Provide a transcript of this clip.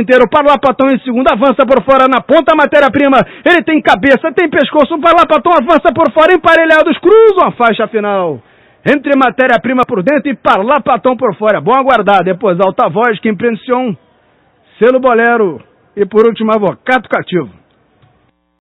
inteiro, para em segundo, avança por fora, na ponta, matéria-prima, ele tem cabeça, tem pescoço, vai lá, avança por fora, emparelhados, cruzam a faixa final. Entre matéria-prima por dentro e para por fora. Bom aguardar, depois alta voz, que imprensão, selo bolero e por último, avocato cativo.